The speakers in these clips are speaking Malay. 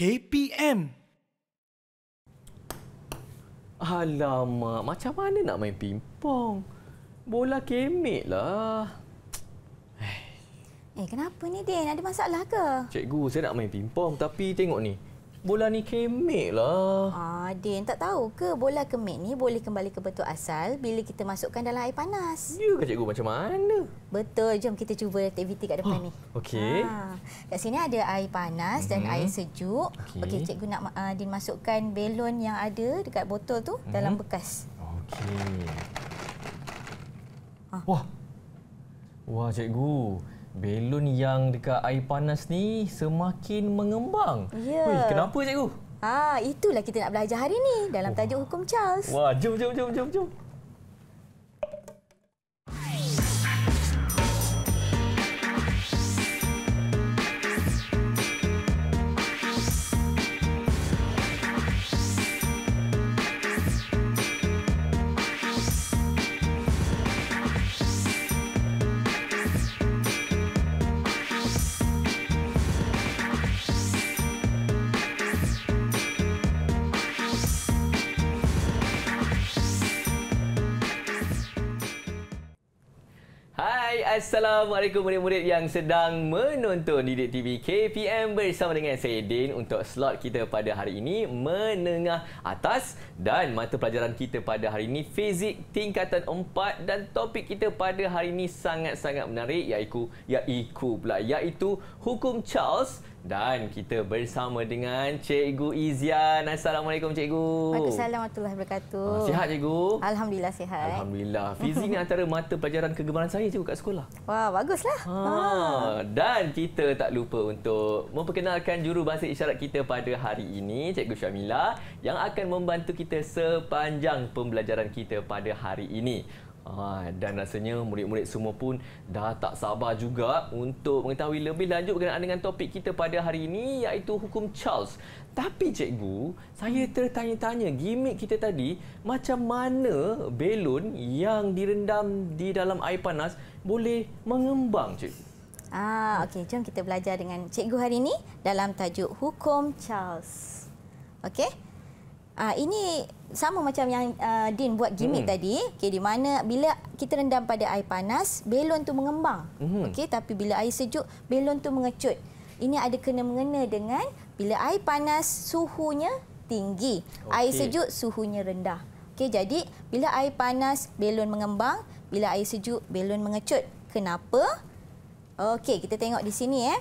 KPM. Alamak, macam mana nak main pingpong? Bola kemek lah. Eh, kenapa ni, Din? Ada masalah ke? Cikgu, saya nak main pingpong tapi tengok ni bola ni kemik lah. Ah, Din, tak tahu ke bola kemik ni boleh kembali ke bentuk asal bila kita masukkan dalam air panas? Ya ke cikgu macam mana? Betul, jom kita cuba aktiviti kat depan ah, ni. Okey. Ah, kat sini ada air panas hmm. dan mhm. air sejuk. Okey, okay, cikgu nak uh, Din masukkan belon yang ada dekat botol tu hmm. dalam bekas. Okey. Ah. Wah. Wah, cikgu. Belon yang dekat air panas ni semakin mengembang. Ya. Yeah. Kenapa cikgu? Ah, itulah kita nak belajar hari ni dalam oh. tajuk oh. hukum Charles. Wah, jom jom jom jom jom. Assalamualaikum murid-murid yang sedang menonton Didik TV KPM bersama dengan saya Din untuk slot kita pada hari ini menengah atas dan mata pelajaran kita pada hari ini fizik tingkatan 4 dan topik kita pada hari ini sangat-sangat menarik iaitu iaitu pula iaitu hukum Charles dan kita bersama dengan Cikgu Izian. Assalamualaikum Cikgu. Waalaikumsalam warahmatullahi wabarakatuh. Ah, sihat Cikgu? Alhamdulillah sihat. Alhamdulillah. Fizik ni antara mata pelajaran kegemaran saya Cikgu kat sekolah. Wah, baguslah. Ha. Dan kita tak lupa untuk memperkenalkan juru bahasa isyarat kita pada hari ini, Cikgu Syamila yang akan membantu kita sepanjang pembelajaran kita pada hari ini dan rasanya murid-murid semua pun dah tak sabar juga untuk mengetahui lebih lanjut berkenaan dengan topik kita pada hari ini iaitu hukum Charles. Tapi cikgu, saya tertanya-tanya gimmick kita tadi macam mana belon yang direndam di dalam air panas boleh mengembang cikgu? Ah, okey, jom kita belajar dengan cikgu hari ini dalam tajuk hukum Charles. Okey? Ah, ini sama macam yang uh, Din buat gimmick hmm tadi. okay di mana bila kita rendam pada air panas, belon tu mengembang. Mm-hmm. Okey tapi bila air sejuk, belon tu mengecut. Ini ada kena mengena dengan bila air panas suhunya tinggi, okay. air sejuk suhunya rendah. Okey jadi bila air panas belon mengembang, bila air sejuk belon mengecut. Kenapa? Okey, kita tengok di sini eh.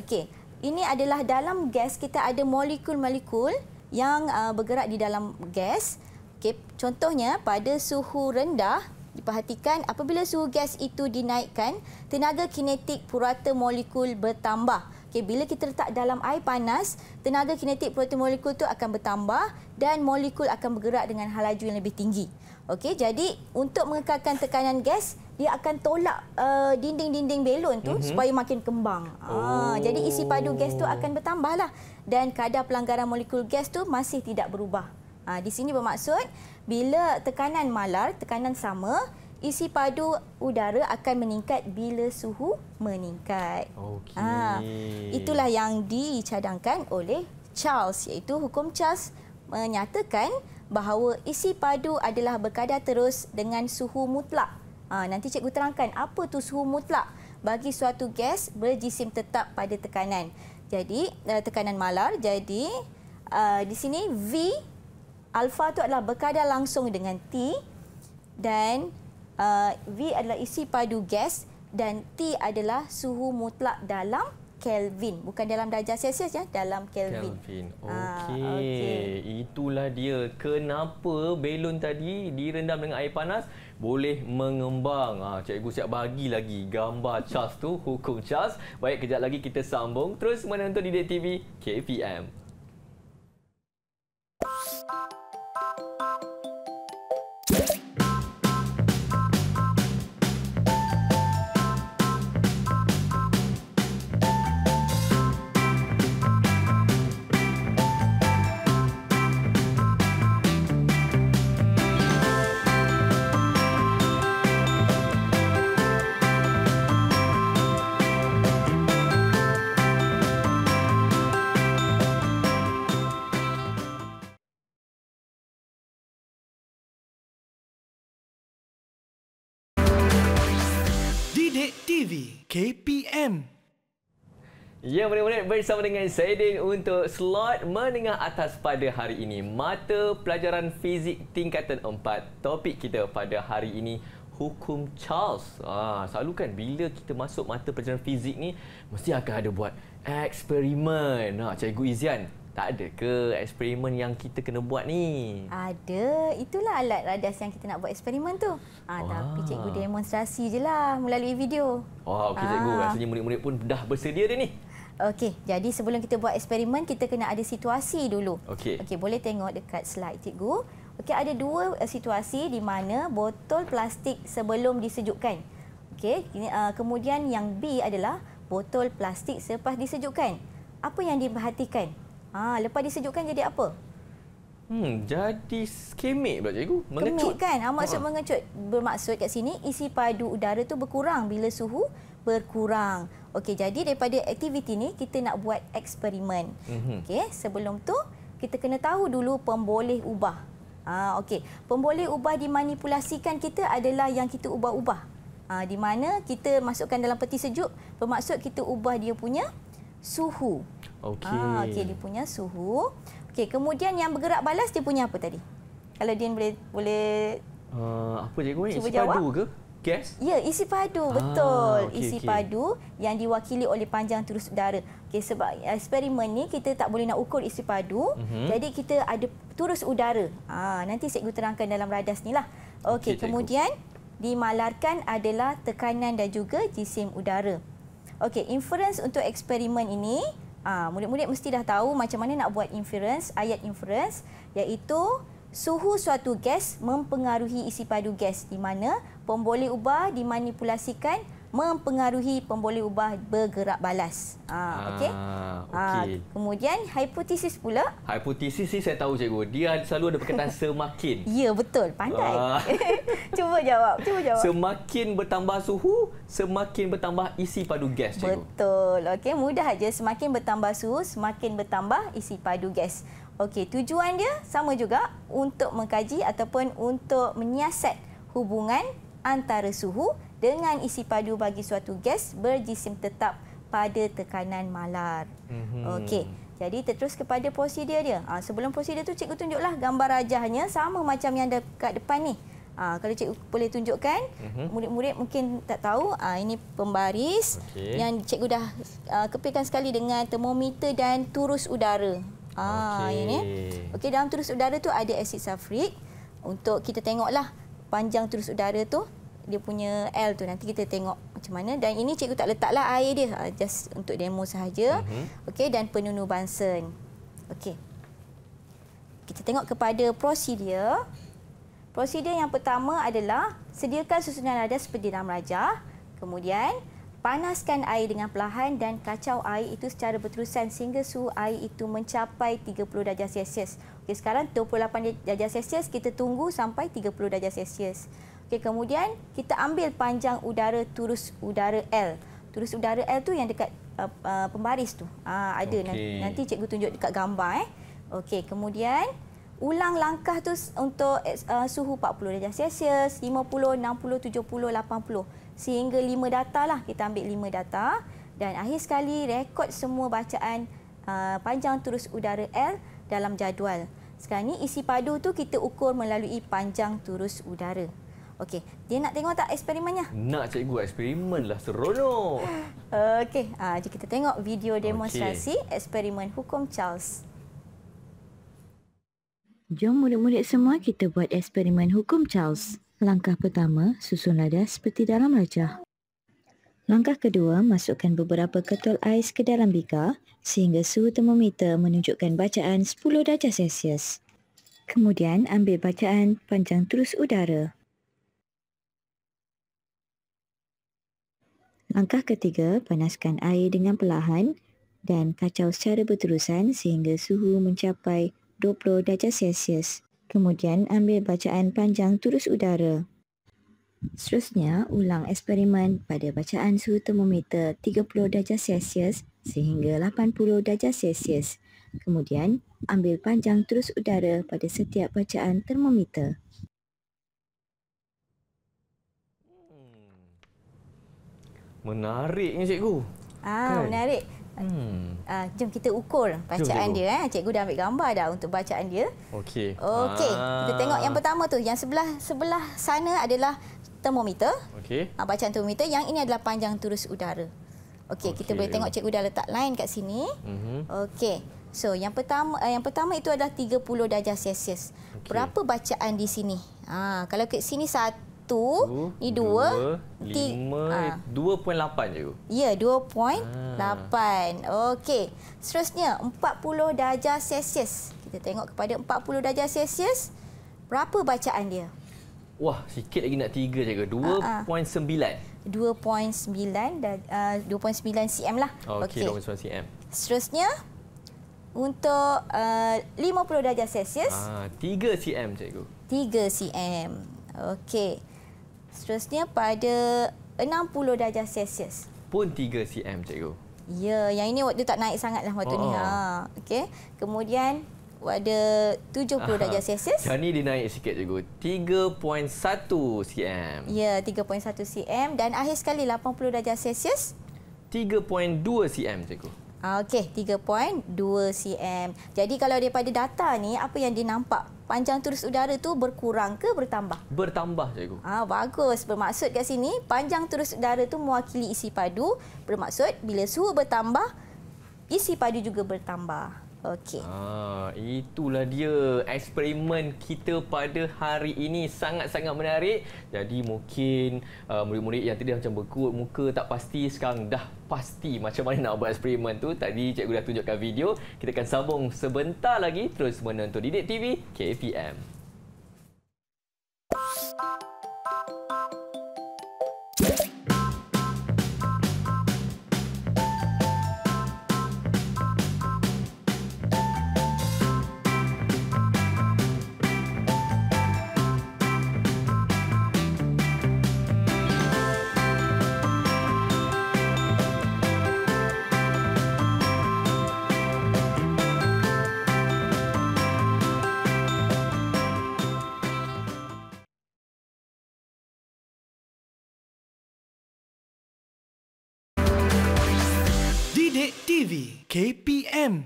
Okey. Ini adalah dalam gas kita ada molekul-molekul yang uh, bergerak di dalam gas. Okay. Contohnya pada suhu rendah, diperhatikan apabila suhu gas itu dinaikkan, tenaga kinetik purata molekul bertambah. Okay. Bila kita letak dalam air panas, tenaga kinetik purata molekul itu akan bertambah dan molekul akan bergerak dengan halaju yang lebih tinggi. Okey, jadi untuk mengekalkan tekanan gas, dia akan tolak uh, dinding-dinding uh, belon tu mm -hmm. supaya makin kembang. Ah, oh. Ha, jadi isi padu gas tu akan bertambahlah dan kadar pelanggaran molekul gas tu masih tidak berubah. Ha, di sini bermaksud bila tekanan malar, tekanan sama, isi padu udara akan meningkat bila suhu meningkat. Okay. Ha, ah, itulah yang dicadangkan oleh Charles iaitu hukum Charles menyatakan bahawa isi padu adalah berkadar terus dengan suhu mutlak. Ha, nanti cikgu terangkan apa tu suhu mutlak bagi suatu gas berjisim tetap pada tekanan. Jadi eh, tekanan malar. Jadi uh, di sini V alfa tu adalah berkadar langsung dengan T dan uh, V adalah isi padu gas dan T adalah suhu mutlak dalam Kelvin. Bukan dalam darjah Celsius ya, dalam Kelvin. Kelvin. Ah, okey. Okay. Itulah dia kenapa belon tadi direndam dengan air panas boleh mengembang. Ha, cikgu siap bagi lagi gambar Charles tu, hukum Charles. Baik, kejap lagi kita sambung. Terus menonton di DTV KPM. Kecik TV KPM Ya, murid-murid bersama dengan Saidin untuk slot menengah atas pada hari ini. Mata pelajaran fizik tingkatan 4. Topik kita pada hari ini hukum Charles. Ah, ha, selalu kan bila kita masuk mata pelajaran fizik ni mesti akan ada buat eksperimen. Nah, ha, cikgu Izian, tak ada ke eksperimen yang kita kena buat ni? Ada. Itulah alat radas yang kita nak buat eksperimen tu. Ah, ah. tapi cikgu demonstrasi je lah melalui video. Wah, oh, okey cikgu. Ah. Rasanya murid-murid pun dah bersedia dia ni. Okey, jadi sebelum kita buat eksperimen, kita kena ada situasi dulu. Okey. Okey, boleh tengok dekat slide cikgu. Okey, ada dua eh, situasi di mana botol plastik sebelum disejukkan. Okey, ah, kemudian yang B adalah botol plastik selepas disejukkan. Apa yang diperhatikan? Ha, lepas disejukkan jadi apa? Hmm, jadi kemik pula cikgu. Mengecut. Kemik kan? Ha, maksud ha. mengecut. Bermaksud kat sini isi padu udara tu berkurang bila suhu berkurang. Okey, jadi daripada aktiviti ni kita nak buat eksperimen. Mm-hmm. Okey, sebelum tu kita kena tahu dulu pemboleh ubah. Ha, okey. Pemboleh ubah dimanipulasikan kita adalah yang kita ubah-ubah. Ha, di mana kita masukkan dalam peti sejuk bermaksud kita ubah dia punya suhu. Okey. Ah, okey dia punya suhu. Okey, kemudian yang bergerak balas dia punya apa tadi? Kalau Dean boleh boleh uh, apa cikgu ni? Isi jawab. padu ke? Gas? Ya, isi padu. Ah, betul. Okay, isi okay. padu yang diwakili oleh panjang terus udara. Okey, sebab eksperimen ni kita tak boleh nak ukur isi padu. Uh-huh. Jadi kita ada terus udara. Ah, nanti cikgu terangkan dalam radas ni lah. Okey, okay, kemudian cikgu. dimalarkan adalah tekanan dan juga jisim udara. Okey, inference untuk eksperimen ini, ah, murid-murid mesti dah tahu macam mana nak buat inference, ayat inference, iaitu suhu suatu gas mempengaruhi isi padu gas di mana pemboleh ubah dimanipulasikan mempengaruhi pemboleh ubah bergerak balas. Ha, okey. Ha, kemudian hipotesis pula. Hipotesis ni saya tahu cikgu. Dia selalu ada perkataan semakin. ya, betul. Pandai. cuba jawab, cuba jawab. Semakin bertambah suhu, semakin bertambah isi padu gas, cikgu. Betul. Okey, mudah aja. Semakin bertambah suhu, semakin bertambah isi padu gas. Okey, tujuan dia sama juga untuk mengkaji ataupun untuk menyiasat hubungan antara suhu dengan isi padu bagi suatu gas berjisim tetap pada tekanan malar. Mm-hmm. Okey. Jadi terus kepada prosedur dia. Ha, sebelum prosedur tu cikgu tunjuklah gambar rajahnya sama macam yang dekat depan ni. Aa, ah, kalau cikgu boleh tunjukkan, mhm. murid-murid uh -huh. mungkin tak tahu. Aa, ah, ini pembaris okay. yang cikgu dah aa, ah, kepilkan sekali dengan termometer dan turus udara. Okey. Ini. Okey, dalam turus udara tu ada asid sulfurik. Untuk kita tengoklah panjang turus udara tu dia punya L tu nanti kita tengok macam mana dan ini cikgu tak letaklah air dia just untuk demo sahaja uh mhm. -huh. okey dan penunu bansen okey kita tengok kepada prosedur Prosedur yang pertama adalah sediakan susunan lada seperti dalam raja. Kemudian panaskan air dengan perlahan dan kacau air itu secara berterusan sehingga suhu air itu mencapai 30 darjah Celsius. Okey, sekarang 28 darjah Celsius kita tunggu sampai 30 darjah Celsius. Okey, kemudian kita ambil panjang udara turus udara L. Turus udara L tu yang dekat uh, uh, pembaris tu. Ah ada okay. nanti, nanti cikgu tunjuk dekat gambar eh. Okey, kemudian ulang langkah tu untuk eh, uh, suhu 40 darjah Celsius, 50, 60, 70, 80 sehingga 5 data lah kita ambil 5 data dan akhir sekali rekod semua bacaan uh, panjang terus udara L dalam jadual. Sekarang ni isi padu tu kita ukur melalui panjang terus udara. Okey, dia nak tengok tak eksperimennya? Nak cikgu eksperimen lah seronok. Okey, uh, ah, jadi kita tengok video demonstrasi okay. eksperimen hukum Charles. Jom murid-murid semua kita buat eksperimen hukum Charles. Langkah pertama, susun ladah seperti dalam lecah. Langkah kedua, masukkan beberapa ketul ais ke dalam bika sehingga suhu termometer menunjukkan bacaan 10 darjah Celsius. Kemudian, ambil bacaan panjang terus udara. Langkah ketiga, panaskan air dengan perlahan dan kacau secara berterusan sehingga suhu mencapai 20 darjah Celsius. Kemudian ambil bacaan panjang turus udara. Seterusnya, ulang eksperimen pada bacaan suhu termometer 30 darjah Celsius sehingga 80 darjah Celsius. Kemudian, ambil panjang terus udara pada setiap bacaan termometer. Hmm. Menariknya, cikgu. Ah, kan? menarik. Hmm. Uh, jom kita ukur bacaan jom, jom. dia. Eh. Cikgu dah ambil gambar dah untuk bacaan dia. Okey. Okey. Kita ah. tengok yang pertama tu. Yang sebelah sebelah sana adalah termometer. Okey. Uh, bacaan termometer. Yang ini adalah panjang turus udara. Okey. Okay. Kita boleh tengok cikgu dah letak line kat sini. Mm-hmm. Okey. So yang pertama uh, yang pertama itu adalah 30 darjah Celsius. Okay. Berapa bacaan di sini? Ah, kalau kat sini satu satu, uh, ni dua, lima, eh, ah. dua poin lapan je. Ya, dua poin lapan. Ah. Okey, seterusnya empat puluh darjah Celsius. Kita tengok kepada empat puluh darjah Celsius, berapa bacaan dia? Wah, sikit lagi nak tiga je ke? Ah, dua poin sembilan. Dua poin sembilan, dua poin sembilan cm lah. Okey, dua poin sembilan cm. Seterusnya, untuk lima puluh darjah Celsius. Tiga cm, cikgu. 3 cm. Okey seterusnya pada 60 darjah Celsius. Pun 3 cm cikgu. Ya, yang ini waktu tak naik sangatlah waktu oh. ni. Ah. Ha, okay. Kemudian ada 70 Aha. darjah Celsius. Yang ni dia naik sikit cikgu. 3.1 cm. Ya, 3.1 cm dan akhir sekali 80 darjah Celsius. 3.2 cm cikgu. Okey, 3.2 cm. Jadi kalau daripada data ni, apa yang dinampak? Panjang terus udara tu berkurang ke bertambah? Bertambah, cikgu. Ah, bagus. Bermaksud kat sini, panjang terus udara tu mewakili isi padu. Bermaksud bila suhu bertambah, isi padu juga bertambah. Okey. Ah, itulah dia eksperimen kita pada hari ini sangat-sangat menarik. Jadi mungkin uh, murid-murid yang tadi macam berkuat muka tak pasti sekarang dah pasti macam mana nak buat eksperimen tu. Tadi cikgu dah tunjukkan video. Kita akan sambung sebentar lagi terus menonton Didik TV KPM. Cik TV KPM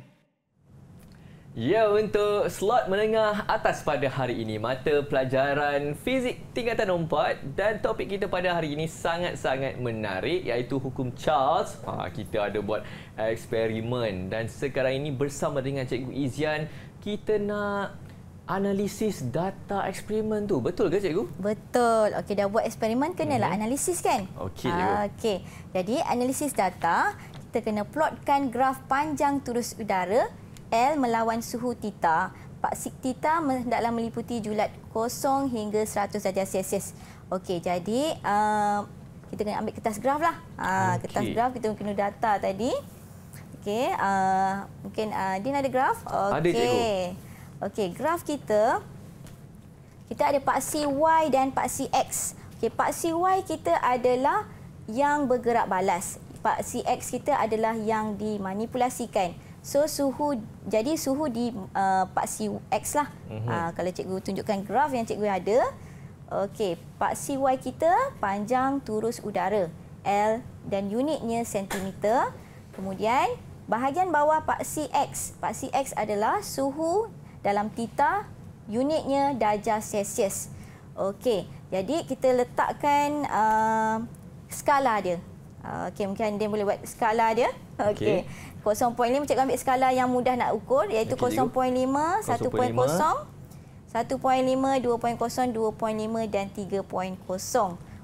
Ya untuk slot menengah atas pada hari ini mata pelajaran fizik tingkatan 4 dan topik kita pada hari ini sangat-sangat menarik iaitu hukum Charles. Ha, kita ada buat eksperimen dan sekarang ini bersama dengan Cikgu Izian kita nak analisis data eksperimen tu. Betul ke cikgu? Betul. Okey dah buat eksperimen kenalah hmm. analisis kan? Okey. Ah, okey. Jadi analisis data kita kena plotkan graf panjang turus udara L melawan suhu tita. Paksik tita hendaklah meliputi julat kosong hingga 100 darjah Celsius. Okey, jadi uh, kita kena ambil kertas graf lah. Uh, ah, okay. Kertas graf kita kena data tadi. Okey, uh, mungkin uh, Din ada graf? Okey. Okey, graf kita kita ada paksi Y dan paksi X. Okey, paksi Y kita adalah yang bergerak balas pak Cx kita adalah yang dimanipulasikan. So suhu jadi suhu di uh, pak Cx lah. Mm-hmm. Uh, kalau cikgu tunjukkan graf yang cikgu ada. Okey, pak Cy kita panjang turus udara L dan unitnya sentimeter. Kemudian bahagian bawah pak Cx pak Cx adalah suhu dalam tita unitnya darjah Celsius. Okey, jadi kita letakkan uh, skala dia. Ah, okey, mungkin dia boleh buat skala dia. Okey. Okay. 0.5 cikgu ambil skala yang mudah nak ukur iaitu okay, 0.5, 1.0, 1.5, 2.0, 2.5 dan 3.0. Okey.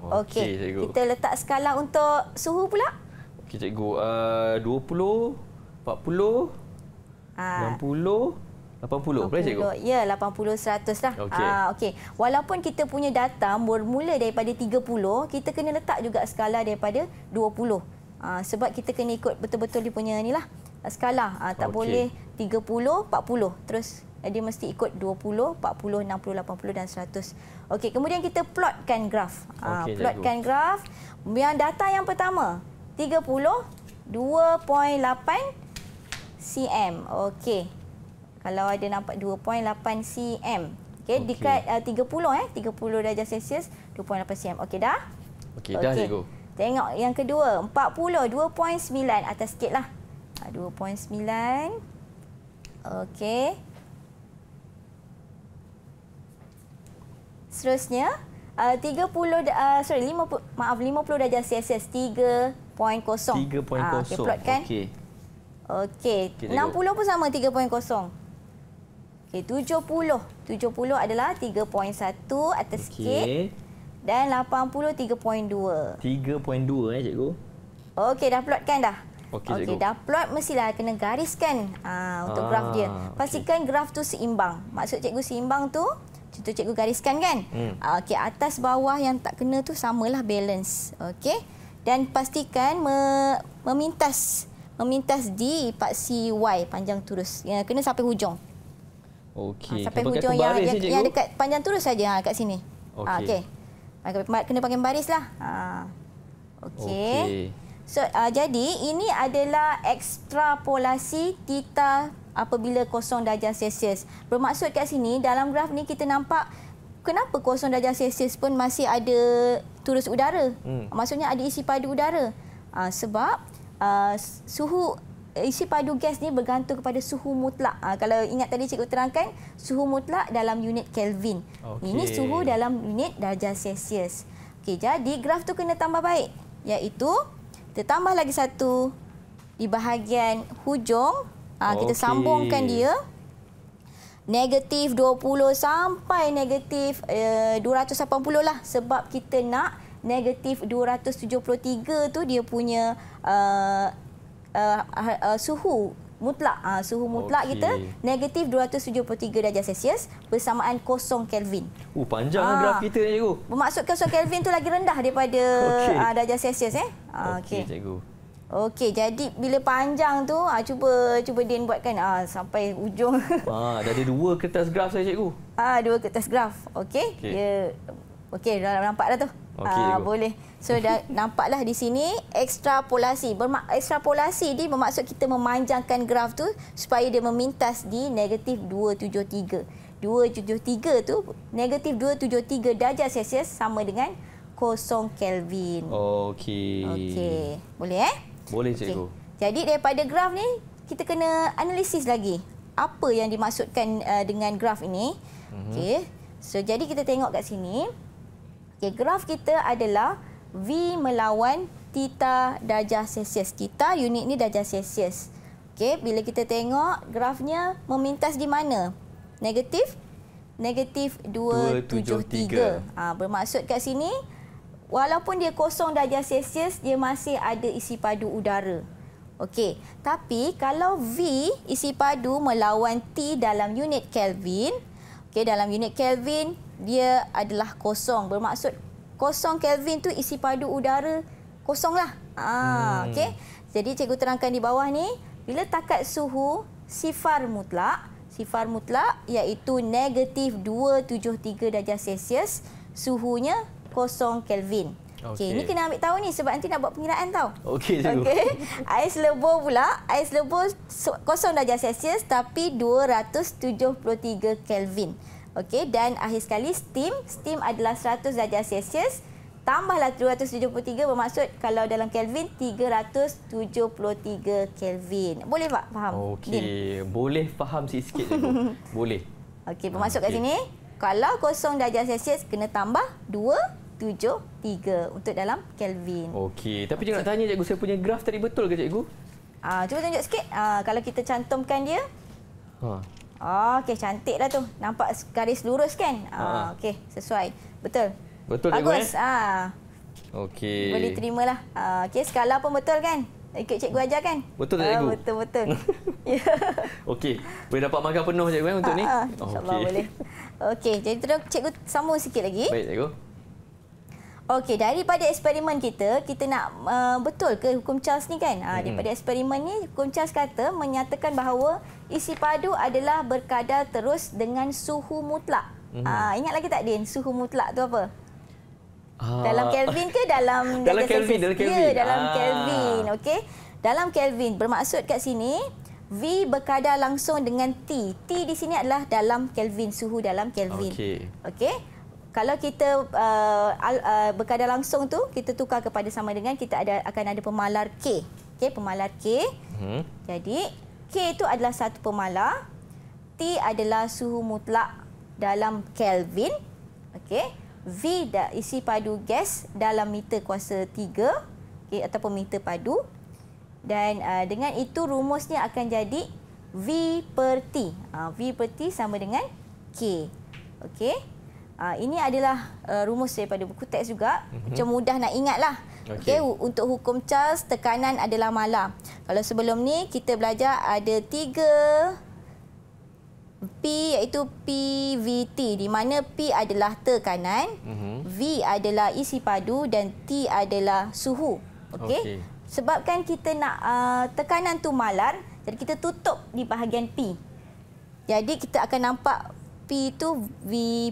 Okay, kita letak skala untuk suhu pula. Okey cikgu, uh, 20, 40, uh, 60, 80, 80 boleh cikgu? Ya, 80-100 lah. Okey. Uh, ah, okay. Walaupun kita punya data bermula daripada 30, kita kena letak juga skala daripada 20. Uh, ah, sebab kita kena ikut betul-betul dia punya ni lah. Ah, skala. Uh, tak okay. boleh 30, 40. Terus eh, dia mesti ikut 20, 40, 60, 80 dan 100. Okey, kemudian kita plotkan graf. Uh, okay, plotkan jago. graf. Yang data yang pertama, 30, 2.8 cm. Okey kalau ada nampak 2.8 cm. Okey, okay. dekat uh, 30 eh, 30 darjah Celsius, 2.8 cm. Okey dah? Okey okay. dah cikgu. Tengok yang kedua, 40, 2.9 atas sikit lah. 2.9. Ah, okey. Seterusnya, uh, 30, uh, sorry, 50, maaf, 50 darjah Celsius, 3.0. 3.0. Ah, okey, plot kan? Okey. Okey, okay, 60 pun sama 3.0. Eh, okey, 70. 70 adalah 3.1 atas okay. sikit. Dan 80, 3.2. 3.2 eh, cikgu. Okey, dah plotkan dah. Okey, okay, cikgu. Dah plot, mestilah kena gariskan aa, ah, untuk ah, graf dia. Ah, pastikan okay. graf tu seimbang. Maksud cikgu seimbang tu, contoh cikgu gariskan kan? Hmm. Ah, okey, atas bawah yang tak kena tu samalah balance. Okey. Dan pastikan me memintas memintas di part y panjang terus. Ya, kena sampai hujung. Okey. Ah, sampai Kau hujung yang, yang, yang dekat panjang terus saja ha, kat sini. Ah, okey. Ha, okay. Kena panggil baris lah. Ha. Okey. Okay. So, uh, jadi ini adalah ekstrapolasi tita apabila kosong darjah Celsius. Bermaksud kat sini dalam graf ni kita nampak kenapa kosong darjah Celsius pun masih ada turus udara. Hmm. Maksudnya ada isi padu udara. Uh, sebab uh, suhu isi padu gas ni bergantung kepada suhu mutlak. Ha, kalau ingat tadi cikgu terangkan, suhu mutlak dalam unit Kelvin. Okay. Ini suhu dalam unit darjah Celsius. Okey, jadi graf tu kena tambah baik. Iaitu, kita tambah lagi satu di bahagian hujung. Ha, kita okay. sambungkan dia. Negatif 20 sampai negatif eh, uh, 280 lah. Sebab kita nak negatif 273 tu dia punya... Uh, uh, uh, suhu mutlak uh, suhu mutlak okay. kita negatif 273 darjah celsius bersamaan kosong kelvin. Oh panjang uh, graf kita cikgu. Bermaksud kosong kelvin tu lagi rendah daripada okay. uh, ah, darjah celsius eh. Uh, okay. okay cikgu. Okey, jadi bila panjang tu, ah, cuba cuba Din buatkan ah, sampai ujung. Ah, dah ada dua kertas graf saya, cikgu. Ah, dua kertas graf. Okey. Okey, okay, dah nampak dah tu. Okay, uh, ah, boleh. So dah nampaklah di sini ekstrapolasi. Berma ekstrapolasi ni bermaksud kita memanjangkan graf tu supaya dia memintas di negatif 273. 273 tu negatif 273 darjah Celsius sama dengan kosong Kelvin. Okey. Okey. Boleh eh? Boleh cikgu. Okay. Jadi daripada graf ni kita kena analisis lagi. Apa yang dimaksudkan uh, dengan graf ini? Mm -hmm. Okey. So jadi kita tengok kat sini. Okey, graf kita adalah V melawan tita darjah Celsius. Tita unit ni darjah Celsius. Okey, bila kita tengok grafnya memintas di mana? Negatif negatif 273. Ah bermaksud kat sini walaupun dia kosong darjah Celsius, dia masih ada isi padu udara. Okey, tapi kalau V isi padu melawan T dalam unit Kelvin, okey dalam unit Kelvin, dia adalah kosong. Bermaksud kosong Kelvin tu isi padu udara kosonglah. Ah, hmm. okey. Jadi cikgu terangkan di bawah ni, bila takat suhu sifar mutlak, sifar mutlak iaitu negatif 273 darjah Celsius, suhunya kosong Kelvin. Okey, okay. ni kena ambil tahu ni sebab nanti nak buat pengiraan tau. Okey, cikgu. Okey. Ais lebur pula, ais lebur kosong darjah Celsius tapi 273 Kelvin. Okey dan akhir sekali steam. Steam adalah 100 darjah Celsius. Tambahlah 273 bermaksud kalau dalam Kelvin 373 Kelvin. Boleh pak faham? Okey, boleh faham sikit-sikit boleh. Okey, bermaksud okay. kat sini kalau kosong darjah Celsius kena tambah 2 tujuh, tiga untuk dalam Kelvin. Okey. Tapi cikgu okay. nak tanya cikgu, saya punya graf tadi betul ke cikgu? Ah, cuba tunjuk sikit. Ah, kalau kita cantumkan dia. Ha. Oh, okey cantiklah tu. Nampak garis lurus kan? Ah, ha. Ah, okey, sesuai. Betul. Betul cikgu. Bagus. Cikgu, eh? Ah. Okey. Boleh terimalah. Ah, okey, skala pun betul kan? Ikut cikgu ajar kan? Betul tak ah, cikgu? Ah, betul betul. okey. Boleh dapat markah penuh cikgu kan untuk ah, ni? Ah, ah. InsyaAllah okay. boleh. Okey, jadi terus cikgu sambung sikit lagi. Baik cikgu. Okey, daripada eksperimen kita, kita nak uh, betul ke hukum Charles ni kan? Ah, hmm. daripada eksperimen ni hukum Charles kata menyatakan bahawa Isi padu adalah berkadar terus dengan suhu mutlak. Mm-hmm. Aa, ah, ingat lagi tak Din, suhu mutlak tu apa? Ah. Dalam Kelvin ke dalam Dalam Kelvin, dalam ya, Kelvin. Ya, dalam ah. Kelvin, okey. Dalam Kelvin bermaksud kat sini V berkadar langsung dengan T. T di sini adalah dalam Kelvin, suhu dalam Kelvin. Okey. Okay. Kalau kita uh, uh, berkadar langsung tu kita tukar kepada sama dengan kita ada akan ada pemalar K. Okey, pemalar K. hmm Jadi K itu adalah satu pemalar. T adalah suhu mutlak dalam Kelvin. Okey. V dah isi padu gas dalam meter kuasa 3 okay, ataupun meter padu. Dan uh, dengan itu rumusnya akan jadi V per T. Uh, v per T sama dengan K. Okey. Uh, ini adalah uh, rumus daripada buku teks juga. Mm-hmm. Macam mudah nak ingatlah. Okey, okay, untuk hukum Charles tekanan adalah malam. Kalau sebelum ni kita belajar ada tiga P iaitu PVT di mana P adalah tekanan, mm-hmm. V adalah isi padu dan T adalah suhu. Okey. Okay. Sebabkan kita nak uh, tekanan tu malar, jadi kita tutup di bahagian P. Jadi kita akan nampak P tu V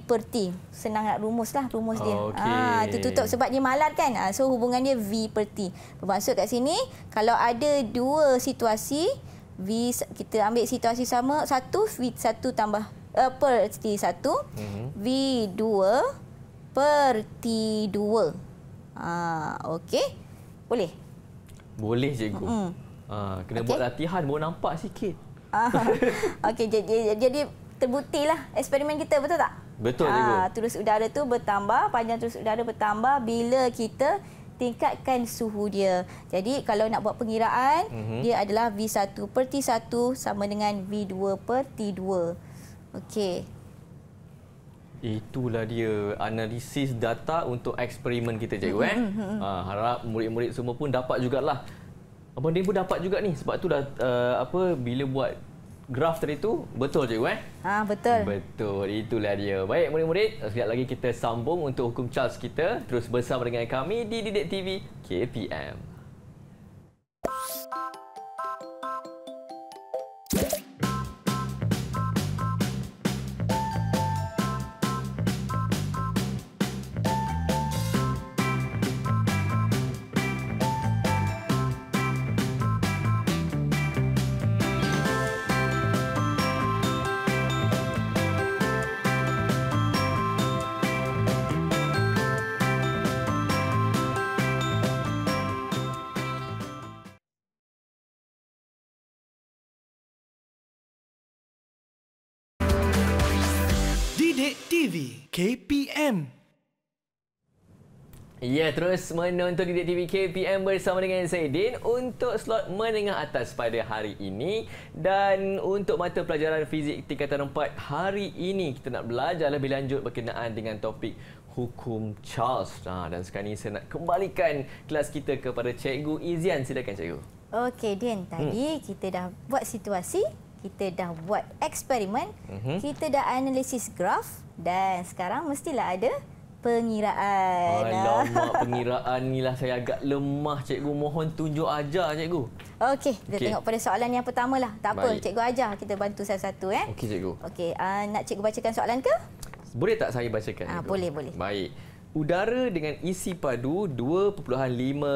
per T. Senang nak rumus lah rumus dia. Okay. Ha, ah, itu tutup sebab dia malar kan. Ha, so hubungannya V per T. Bermaksud kat sini kalau ada dua situasi V kita ambil situasi sama satu V satu tambah uh, eh, per T satu mm -hmm. V dua per T dua. Ha, ah, okay. Boleh? Boleh cikgu. Mm. Ha, kena okay. buat latihan baru nampak sikit. Okey, jadi, jadi, jadi Terbukti lah eksperimen kita betul tak? Betul juga. Ah terus udara tu bertambah, panjang terus udara bertambah bila kita tingkatkan suhu dia. Jadi kalau nak buat pengiraan, mm -hmm. dia adalah V1 per T1 sama dengan V2 per T2. Okey. Itulah dia analisis data untuk eksperimen kita cikgu mhm, eh. Mhm, mhm. Ah, harap murid-murid semua pun dapat jugalah. Abang Din pun dapat juga ni sebab tu dah uh, apa bila buat graf tadi tu betul cikgu eh? Ha betul. Betul. Itulah dia. Baik murid-murid, sekejap lagi kita sambung untuk hukum Charles kita. Terus bersama dengan kami di Didik TV KPM. Sidik TV KPM Ya, yeah, terus menonton di TV KPM bersama dengan saya, Din, untuk slot menengah atas pada hari ini. Dan untuk mata pelajaran fizik tingkatan 4, hari ini kita nak belajar lebih lanjut berkenaan dengan topik hukum Charles. Ha, dan sekarang ini saya nak kembalikan kelas kita kepada Cikgu Izian. Silakan, Cikgu. Okey, Din. Tadi hmm. kita dah buat situasi kita dah buat eksperimen, mm -hmm. kita dah analisis graf dan sekarang mestilah ada pengiraan. Alamak, pengiraan ni lah saya agak lemah cikgu. Mohon tunjuk ajar cikgu. Okey, kita okay. tengok pada soalan yang pertama lah. Tak apa, Baik. cikgu ajar. Kita bantu satu-satu. Eh. Okey, cikgu. Okey, uh, nak cikgu bacakan soalan ke? Boleh tak saya bacakan? Ha, boleh, boleh. Baik. Udara dengan isi padu 2.5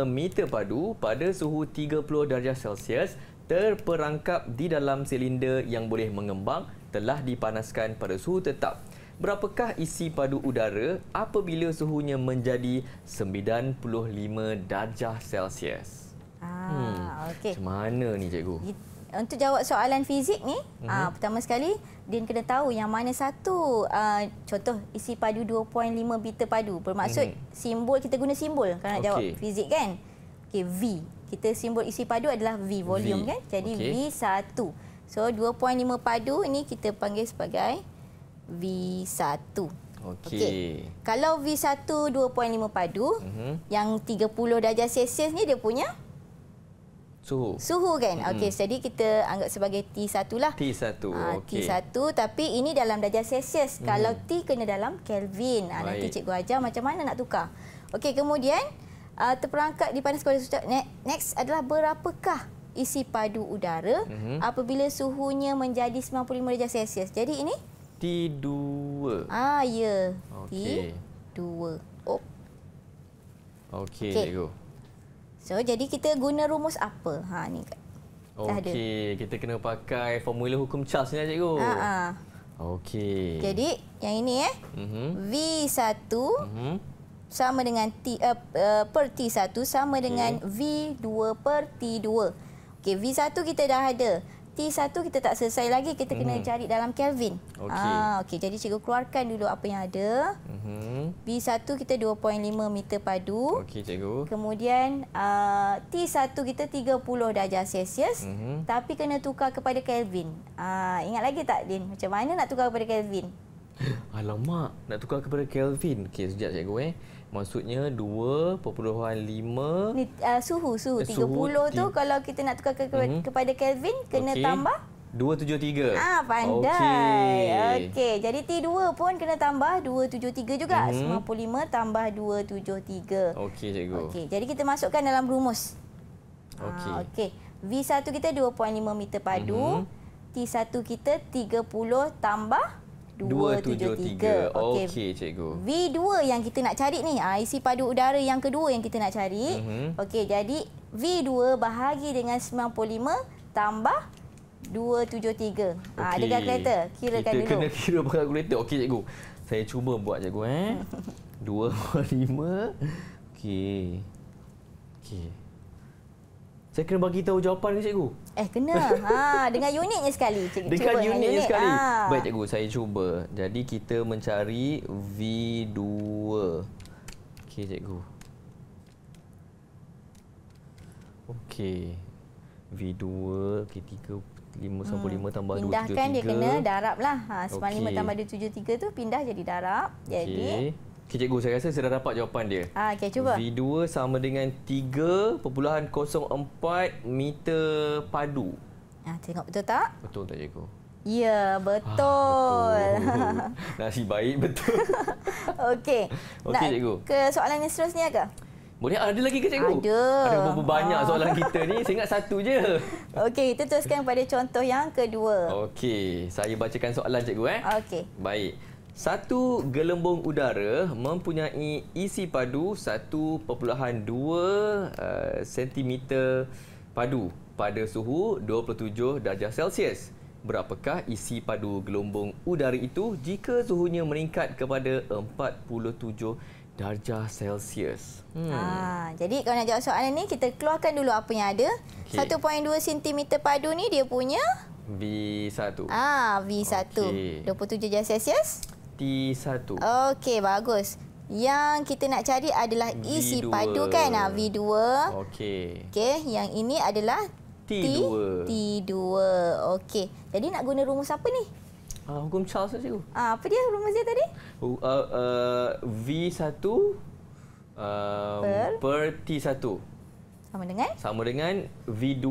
meter padu pada suhu 30 darjah Celsius terperangkap di dalam silinder yang boleh mengembang telah dipanaskan pada suhu tetap. Berapakah isi padu udara apabila suhunya menjadi 95 darjah Celsius? Ah, hmm, okey. Macam mana ni cikgu? Untuk jawab soalan fizik ni, mm-hmm. pertama sekali Din kena tahu yang mana satu aa, ah, contoh isi padu 2.5 bitar padu. Bermaksud mm-hmm. simbol kita guna simbol kalau nak jawab fizik kan? Okey, V. Kita simbol isi padu adalah V, volume v. kan? Jadi okay. V1. So 2.5 padu ini kita panggil sebagai V1. Okey. Okay. Kalau V1 2.5 padu, uh-huh. yang 30 darjah Celsius ni dia punya suhu. Suhu kan? Hmm. Okey, jadi kita anggap sebagai T1 lah. T1. Ha, ah, Okey. T1 tapi ini dalam darjah Celsius. Hmm. Kalau mhm. T kena dalam Kelvin. Ha, nanti cikgu ajar macam mana nak tukar. Okey, kemudian uh, terperangkap di panas kepala sucap. Next adalah berapakah isi padu udara mm-hmm. apabila suhunya menjadi 95 darjah Celsius. Jadi ini? T2. Ah, ya. Okay. T2. Oh. Okey, okay. cikgu. So, jadi kita guna rumus apa? Ha, ni. Okey, kita kena pakai formula hukum Charles ni, cikgu. Ha, ha. Okey. Jadi, yang ini eh. Mm-hmm. V1 mm-hmm sama dengan T, uh, uh, per T1 sama dengan okay. V2 per T2. Okey, V1 kita dah ada. T1 kita tak selesai lagi. Kita mm -hmm. kena mhm. cari dalam Kelvin. Okey. Ah, okay. Jadi cikgu keluarkan dulu apa yang ada. V1 mm -hmm. kita 2.5 meter padu. Okey cikgu. Kemudian uh, ah, T1 kita 30 darjah Celsius. Mm -hmm. Tapi kena tukar kepada Kelvin. Uh, ingat lagi tak Din? Macam mana nak tukar kepada Kelvin? Alamak. Nak tukar kepada Kelvin. Okey sekejap cikgu eh. Maksudnya 2.5 uh, suhu suhu 30 suhu tu kalau kita nak tukar ke- ke- mm kepada Kelvin kena okay. tambah 273. Ah pandai. Okey. Okay. Jadi T2 pun kena tambah 273 juga. Mm-hmm. 95 tambah 273. Okey cikgu. Okey. Jadi kita masukkan dalam rumus. Okey. Ah, Okey. V1 kita 2.5 meter padu. Mm-hmm. T1 kita 30 tambah 273. Okey, okay, cikgu. V2 yang kita nak cari ni, ah, isi padu udara yang kedua yang kita nak cari. Mm -hmm. Okey, jadi V2 bahagi dengan 95 tambah 273. Okay. Ha, ada kalkulator, kirakan kita dulu. Kita kena kira pakai kalkulator. Okey, cikgu. Saya cuba buat, cikgu. Eh. 2.5. Okey. Okey. Saya kena bagi tahu jawapan ke cikgu? Eh, kena. Ha, dengan uniknya sekali. Cikgu. Dengan uniknya unitnya unit. sekali. Ha. Baik, cikgu. Saya cuba. Jadi, kita mencari V2. Okey, cikgu. Okey. V2, K3, 5.5 hmm. tambah 2.73. Pindahkan dia kena darab lah. Ha, 9.5 okay. tambah 2.73 tu pindah jadi darab. Jadi... Okay. Okay, cikgu, saya rasa saya dah dapat jawapan dia. Ah, okay, cuba. V2 sama dengan 3.04 meter padu. Ah, tengok betul tak? Betul tak, cikgu? Ya, betul. Ah, betul. Nasib baik, betul. Okey. Okey, okay, cikgu. Ke soalan yang seterusnya ke? Boleh ada lagi ke cikgu? Ada. Ada berapa banyak ah. soalan kita ni? Saya ingat satu je. Okey, kita teruskan pada contoh yang kedua. Okey, saya bacakan soalan cikgu eh. Okey. Baik. Satu gelembung udara mempunyai isi padu 1.2 uh, cm padu pada suhu 27 darjah Celsius. Berapakah isi padu gelembung udara itu jika suhunya meningkat kepada 47 darjah Celsius? Hmm. Ha, jadi kalau nak jawab soalan ni kita keluarkan dulu apa yang ada. Okay. 1.2 cm padu ni dia punya V1. Ah, ha, V1. Okay. 27 darjah Celsius. Roti satu. Okey, bagus. Yang kita nak cari adalah isi V2. padu kan? Ha, V2. Okey. Okey, yang ini adalah T2. T2. Okey. Jadi nak guna rumus apa ni? Uh, hukum Charles tu cikgu. Uh, ah, apa dia rumus dia tadi? Uh, uh, uh, V1 uh, per? per T1. Sama dengan? Sama dengan V2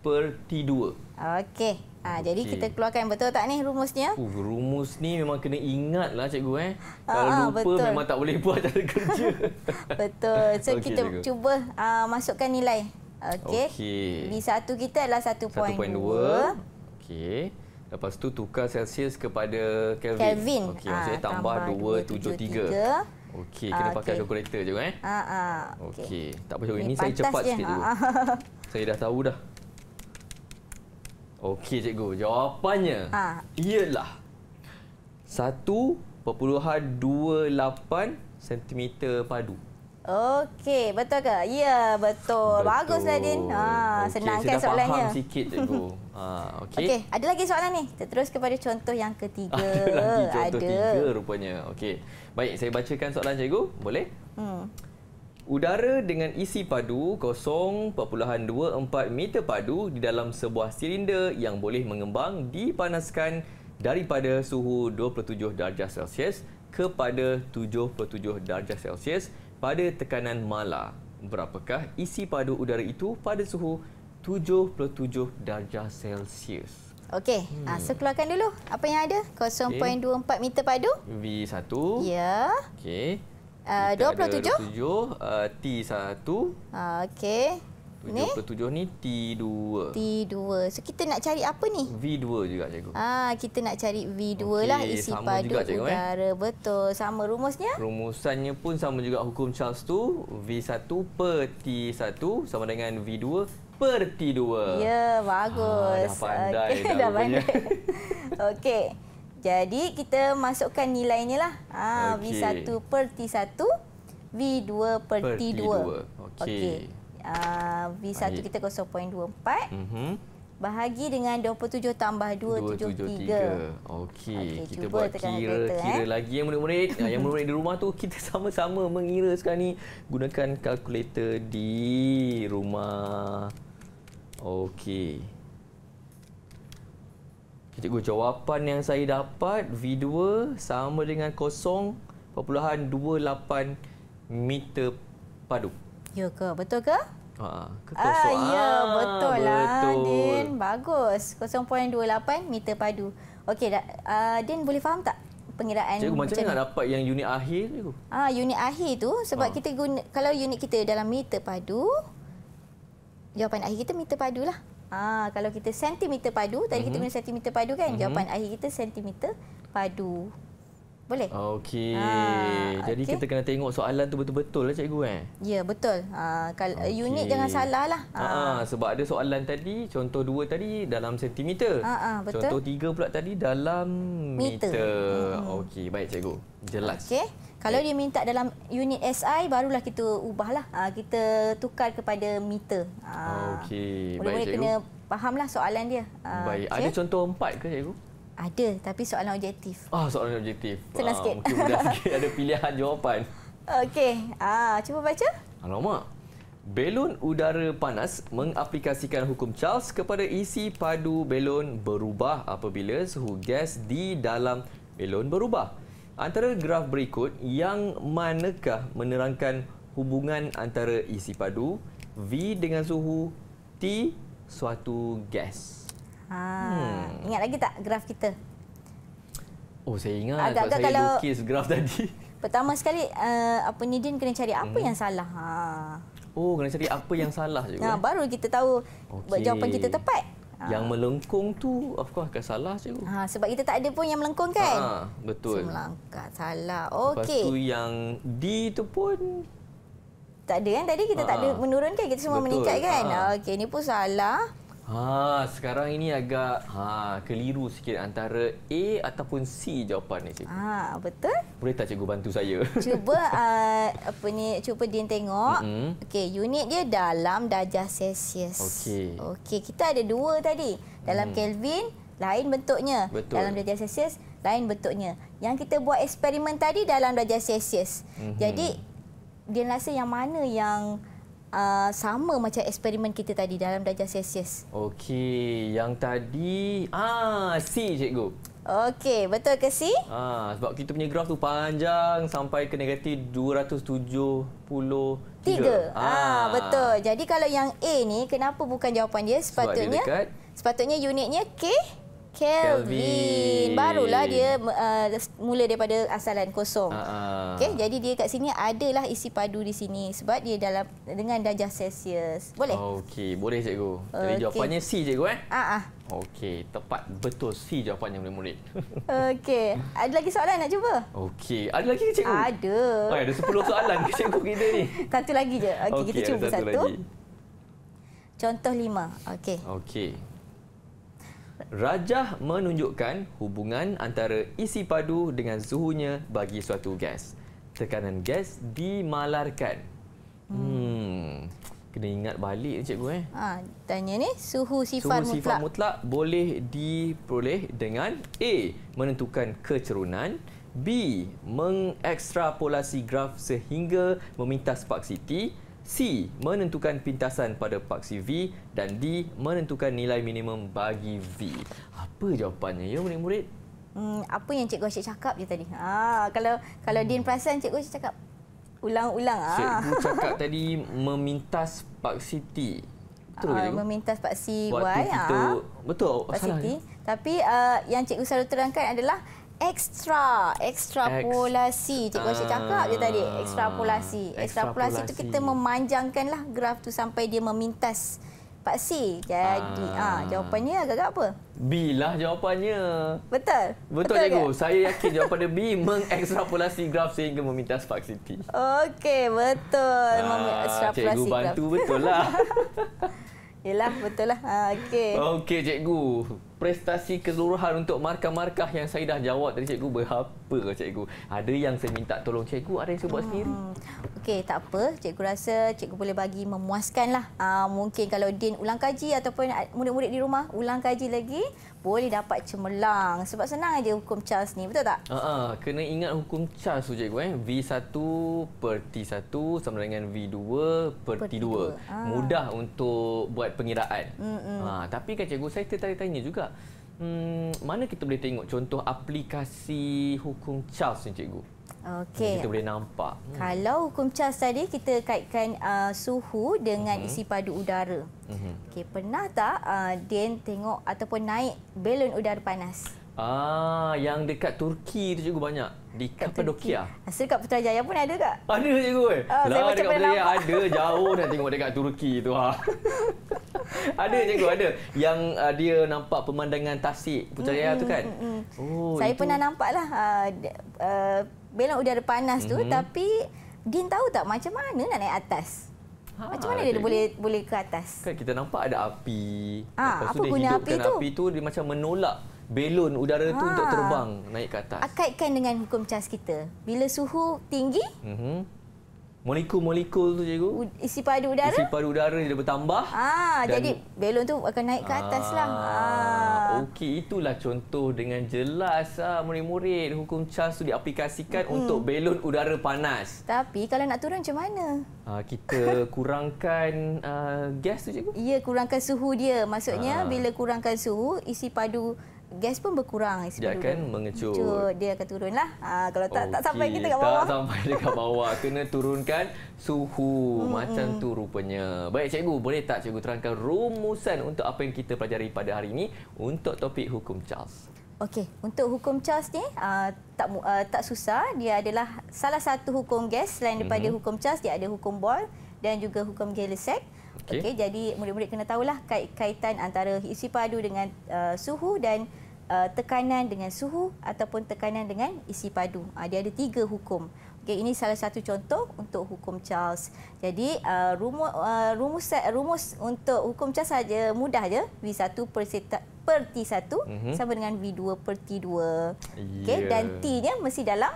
per T2. Okey. Ha, jadi okay. kita keluarkan betul tak ni rumusnya? Uh, rumus ni memang kena ingat lah cikgu eh. Ah, Kalau ha, lupa betul. memang tak boleh buat cara kerja. betul. So okay, kita cikgu. cuba uh, masukkan nilai. Okey. B1 okay. kita adalah 1.2. Okey. Lepas tu tukar Celsius kepada Kelvin. Kelvin. Okey, maksudnya ha, tambah, tambah 273. 273. Okey, kena okay. pakai kalkulator je, eh. kan? ah. Uh, uh, Okey, okay. tak apa Ini saya cepat je. sikit dulu. saya dah tahu dah. Okey cikgu, jawapannya ha. ialah 1.28 cm padu. Okey, betul ke? Ya, betul. betul. Bagus Nadin. Ha, okay. senang kan soalannya. Faham sikit cikgu. ha, okey. Okey, ada lagi soalan ni. Kita terus kepada contoh yang ketiga. Ada lagi contoh ada. tiga rupanya. Okey. Baik, saya bacakan soalan cikgu. Boleh? Hmm. Udara dengan isi padu 0.24 meter padu di dalam sebuah silinder yang boleh mengembang dipanaskan daripada suhu 27 darjah Celsius kepada 77 darjah Celsius pada tekanan mala Berapakah isi padu udara itu pada suhu 77 darjah Celsius? Okey, hmm. ah, so keluarkan dulu apa yang ada. 0.24 okay. meter padu. V1. Ya. Yeah. Okey. Uh, 27. 27 T1. Uh, Okey. 27 ni? ni T2. T2. So kita nak cari apa ni? V2 juga cikgu. Ah, kita nak cari V2 okay, lah isi sama padu juga, cikgu, eh. udara. Eh? Betul. Sama rumusnya? Rumusannya pun sama juga hukum Charles tu. V1 per T1 sama dengan V2 per T2. Ya, bagus. Ah, dah pandai. Okay. Dah, dah pandai. Okey. Jadi kita masukkan nilainya lah. Ha, okay. V1 per T1, V2 per, per T2. T2. Okey. Okay. Uh, V1 kita 0.24. Mm-hmm. Bahagi dengan 27 tambah 273. 273. Okey, okay, kita buat kira-kira eh. lagi yang murid-murid. yang murid-murid di rumah tu kita sama-sama mengira sekarang ni gunakan kalkulator di rumah. Okey. Cikgu, jawapan yang saya dapat V2 sama dengan 0.28 meter padu. Ya ke? Betul ke? Ha, ah, ya, betul lah Din. Bagus. 0.28 meter padu. Okey, uh, Din boleh faham tak pengiraan cikgu, macam mana? nak dapat yang unit akhir cikgu? Ah, unit akhir tu sebab ha. kita guna, kalau unit kita dalam meter padu, jawapan akhir kita meter padu lah. Ah, kalau kita sentimeter padu, tadi mm-hmm. kita guna mhm. sentimeter padu kan? Mm-hmm. Jawapan akhir kita sentimeter padu. Boleh? Okey. Ah, Jadi okay. kita kena tengok soalan tu betul-betul lah cikgu eh? Ya, betul. Ah, kalau eh, okay. unit jangan salah lah. Ah. ah, sebab ada soalan tadi, contoh dua tadi dalam sentimeter. Ah, ah, betul. Contoh tiga pula tadi dalam meter. meter. Hmm. Okey, baik cikgu. Jelas. Okey. Kalau eh. dia minta dalam unit SI, barulah kita ubahlah. Ah, kita tukar kepada meter. Ah, okey. Boleh-boleh kena fahamlah soalan dia. Ah, baik. Okay. Ada contoh empat ke, Cikgu? Ada, tapi soalan objektif. Ah, oh, soalan objektif. Senang ah, sikit. Mungkin mudah sikit. Ada pilihan jawapan. Okey. Ah, cuba baca. Alamak. Belon udara panas mengaplikasikan hukum Charles kepada isi padu belon berubah apabila suhu gas di dalam belon berubah. Antara graf berikut yang manakah menerangkan hubungan antara isi padu V dengan suhu T suatu gas? Ha, hmm. Ingat lagi tak graf kita? Oh saya ingat Agak agak saya lukis graf tadi. Pertama sekali uh, apa ni Din kena cari apa hmm. yang salah. Ha. Oh kena cari apa yang salah juga. Nah ha, eh? baru kita tahu okay. jawapan kita tepat. Ah. Yang melengkung tu of course akan salah cikgu. Ha sebab kita tak ada pun yang melengkung kan? Ha betul. Melangkah lah salah. Okey. Pastu yang D tu pun tak ada kan tadi kita ha. tak ada menurunkan kita semua betul. meningkat kan? Ha. Okey ni pun salah. Ha, sekarang ini agak ha, keliru sikit antara A ataupun C jawapan ni cikgu. Ha, ah, betul. Boleh tak cikgu bantu saya? Cuba uh, apa ni cuba din tengok. Mm-hmm. Okey, unit dia dalam darjah Celsius. Okey. Okey, kita ada dua tadi. Dalam mm. Kelvin lain bentuknya. Betul. Dalam darjah Celsius lain bentuknya. Yang kita buat eksperimen tadi dalam darjah Celsius. Mm-hmm. Jadi dia rasa yang mana yang uh, sama macam eksperimen kita tadi dalam darjah Celsius. Okey, yang tadi ah C cikgu. Okey, betul ke C? Ah, sebab kita punya graf tu panjang sampai ke negatif 273. Tiga. Ah. ah, betul. Jadi kalau yang A ni kenapa bukan jawapan dia sepatutnya? Sebab dia dekat. Sepatutnya unitnya K. Kelvin. Barulah dia uh, mula daripada asalan kosong. Uh-uh. Okey, jadi dia kat sini adalah isi padu di sini sebab dia dalam dengan darjah Celsius. Boleh? Okey, boleh cikgu. Jadi okay. jawapannya C cikgu eh? Ha ah. Uh-uh. Okey, tepat betul C jawapannya murid-murid. Okey, ada lagi soalan nak cuba? Okey, ada lagi ke cikgu? Ada. Oh, ada 10 soalan ke cikgu kita ni? Satu lagi je. Okey, okay, kita cuba satu. satu. Contoh lima. Okey. Okey. Rajah menunjukkan hubungan antara isi padu dengan suhunya bagi suatu gas. Tekanan gas dimalarkan. Hmm. hmm. Kena ingat balik cikgu eh. Ha, tanya ni suhu sifat mutlak. Suhu sifat mutlak. mutlak boleh diperoleh dengan A menentukan kecerunan, B mengekstrapolasi graf sehingga memintas paksiti. C. Menentukan pintasan pada paksi V dan D. Menentukan nilai minimum bagi V. Apa jawapannya ya murid-murid? Hmm, apa yang Cikgu Asyik cakap je tadi? Ha, kalau kalau hmm. Din perasan Cikgu Asyik cakap ulang-ulang. Ha. Cikgu ha. cakap tadi memintas paksi T. Betul uh, memintas paksi Y. ha. Betul. Paksi salah T. Tapi uh, yang Cikgu selalu terangkan adalah ekstra ekstrapolasi cikgu saya cakap je tadi ah, ekstrapolasi ekstrapolasi itu kita memanjangkanlah graf tu sampai dia memintas part C jadi ha, jawapannya agak-agak apa B lah jawapannya betul betul, betul cikgu ke? saya yakin jawapan B mengekstrapolasi graf sehingga memintas part C okey betul mengekstrapolasi cikgu bantu graf. betul lah Yelah, betul lah. okey. Okey, cikgu prestasi keseluruhan untuk markah-markah yang saya dah jawab tadi cikgu berapa cikgu? Ada yang saya minta tolong cikgu, ada yang saya buat hmm. sendiri. Okey, tak apa. Cikgu rasa cikgu boleh bagi memuaskanlah. Uh, ah, mungkin kalau Din ulang kaji ataupun murid-murid di rumah ulang kaji lagi, boleh dapat cemerlang. Sebab senang aja hukum Charles ni, betul tak? Uh, uh, kena ingat hukum Charles tu cikgu. Eh. V1 per T1 sama dengan V2 per, T2. Mudah untuk buat pengiraan. Uh, tapi kan cikgu, saya tertanya-tanya juga hmm, mana kita boleh tengok contoh aplikasi hukum Charles ni cikgu? Okay. Kita boleh nampak. Hmm. Kalau hukum Charles tadi kita kaitkan uh, suhu dengan uh-huh. isi padu udara. Uh-huh. Okey, pernah tak uh, Dan tengok ataupun naik balon udara panas? Ah, yang dekat Turki tu cikgu banyak. Di Kapadokia. Rasa dekat Putrajaya pun ada kak. Ada cikgu. Oh, lah, saya dekat Putrajaya ada. Jauh nak tengok dekat Turki tu. Ha. ada cikgu, ada. Yang uh, dia nampak pemandangan tasik Putrajaya mm, tu kan? Mm, mm. Oh, saya itu. pernah nampak lah. Uh, uh, udara panas mm -hmm. tu. Mm-hmm. Tapi Din tahu tak macam mana nak naik atas? Ha, macam mana dia jadi, boleh boleh ke atas? Kan kita nampak ada api. Ha, apa guna api tu? Api tu dia macam menolak belon udara ha. tu untuk ah. terbang naik ke atas. Akaitkan dengan hukum cas kita. Bila suhu tinggi, mm-hmm. molekul-molekul tu cikgu. Isi padu udara. Isi padu udara dia bertambah. Ha. jadi belon tu akan naik ke ha. atas lah. Ha. Okey, itulah contoh dengan jelas murid-murid. Hukum cas tu diaplikasikan mm-hmm. untuk belon udara panas. Tapi kalau nak turun macam mana? Ha, kita kurangkan uh, gas tu cikgu. Ya, kurangkan suhu dia. Maksudnya ha. bila kurangkan suhu, isi padu gas pun berkurang SP2. Dia akan mengecut. Mecut, dia akan turunlah. Ha, kalau tak okay. tak sampai kita kat bawah. Tak sampai dekat bawah. Kena turunkan suhu. Hmm, Macam hmm. tu rupanya. Baik cikgu, boleh tak cikgu terangkan rumusan untuk apa yang kita pelajari pada hari ini untuk topik hukum Charles? Okey, untuk hukum Charles ni uh, tak uh, tak susah. Dia adalah salah satu hukum gas selain daripada hmm. hukum Charles, dia ada hukum Boyle dan juga hukum Gay-Lussac. Hmm. Okey. Okay, jadi murid-murid kena tahulah kaitan antara isi padu dengan uh, suhu dan uh, tekanan dengan suhu ataupun tekanan dengan isi padu. Uh, dia ada tiga hukum. Okay, ini salah satu contoh untuk hukum Charles. Jadi uh, rumu, uh, rumus rumus untuk hukum Charles saja mudah saja. V1 per per T1 mm-hmm. sama dengan V2 per T2. Yeah. Okey, dan T-nya mesti dalam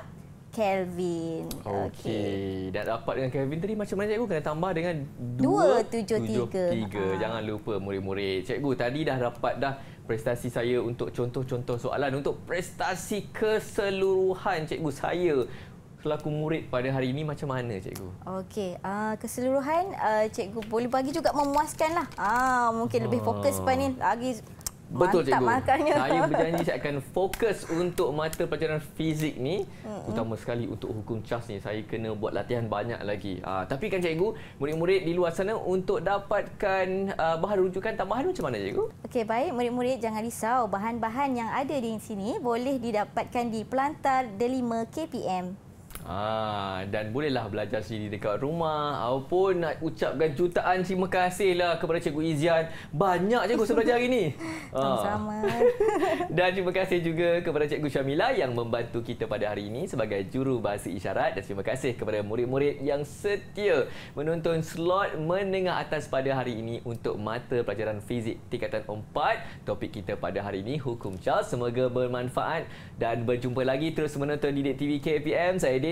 Kelvin. Okey. Okay. Dah dapat dengan Kelvin tadi macam mana cikgu kena tambah dengan 273. Ha. Jangan lupa murid-murid. Cikgu tadi dah dapat dah prestasi saya untuk contoh-contoh soalan untuk prestasi keseluruhan cikgu saya selaku murid pada hari ini macam mana cikgu? Okey, uh, keseluruhan uh, cikgu boleh bagi juga memuaskanlah. Ah uh, mungkin lebih ah. fokus uh. pada ni lagi Betul cikgu. Markahnya. Saya berjanji saya akan fokus untuk mata pelajaran fizik ni mm-hmm. utama sekali untuk hukum cas ni. Saya kena buat latihan banyak lagi. Uh, tapi kan cikgu, murid-murid di luar sana untuk dapatkan uh, bahan rujukan tambahan macam mana cikgu? Okey, baik murid-murid jangan risau. Bahan-bahan yang ada di sini boleh didapatkan di Pelantar Delima KPM. Ah, dan bolehlah belajar sendiri dekat rumah ataupun nak ucapkan jutaan terima kasih lah kepada Cikgu Izian. Banyak cikgu saya belajar hari ini. Ha. Sama-sama. dan terima kasih juga kepada Cikgu Syamila yang membantu kita pada hari ini sebagai juru bahasa isyarat. Dan terima kasih kepada murid-murid yang setia menonton slot menengah atas pada hari ini untuk mata pelajaran fizik tingkatan 4. Topik kita pada hari ini hukum Charles. Semoga bermanfaat dan berjumpa lagi terus menonton Didik TV KPM. Saya Edi